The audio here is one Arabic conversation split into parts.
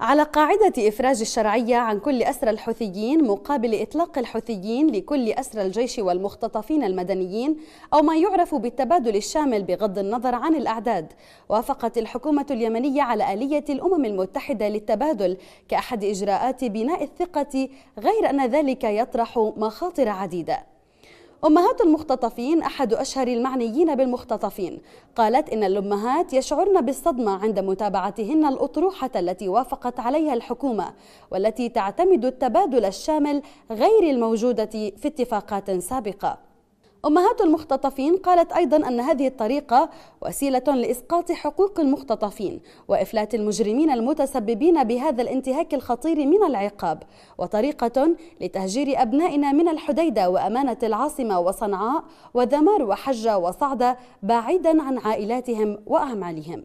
على قاعدة إفراج الشرعية عن كل أسرى الحوثيين مقابل إطلاق الحوثيين لكل أسرى الجيش والمختطفين المدنيين أو ما يعرف بالتبادل الشامل بغض النظر عن الأعداد وافقت الحكومة اليمنية على آلية الأمم المتحدة للتبادل كأحد إجراءات بناء الثقة غير أن ذلك يطرح مخاطر عديدة أمهات المختطفين أحد أشهر المعنيين بالمختطفين قالت إن الأمهات يشعرن بالصدمة عند متابعتهن الأطروحة التي وافقت عليها الحكومة والتي تعتمد التبادل الشامل غير الموجودة في اتفاقات سابقة أمهات المختطفين قالت أيضا أن هذه الطريقة وسيلة لإسقاط حقوق المختطفين وإفلات المجرمين المتسببين بهذا الانتهاك الخطير من العقاب وطريقة لتهجير أبنائنا من الحديدة وأمانة العاصمة وصنعاء وذمار وحجة وصعدة بعيدا عن عائلاتهم وأعمالهم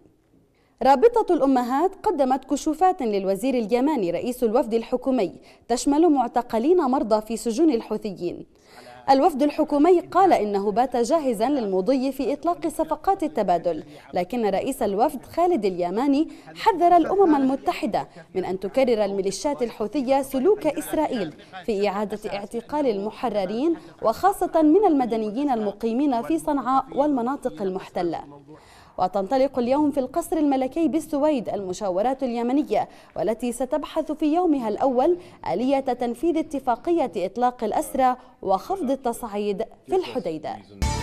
رابطة الأمهات قدمت كشوفات للوزير اليماني رئيس الوفد الحكومي تشمل معتقلين مرضى في سجون الحوثيين الوفد الحكومي قال إنه بات جاهزا للمضي في إطلاق صفقات التبادل لكن رئيس الوفد خالد اليماني حذر الأمم المتحدة من أن تكرر الميليشيات الحوثية سلوك إسرائيل في إعادة اعتقال المحررين وخاصة من المدنيين المقيمين في صنعاء والمناطق المحتلة وتنطلق اليوم في القصر الملكي بالسويد المشاورات اليمنية والتي ستبحث في يومها الأول آلية تنفيذ اتفاقية إطلاق الأسرى وخفض التصعيد في الحديدة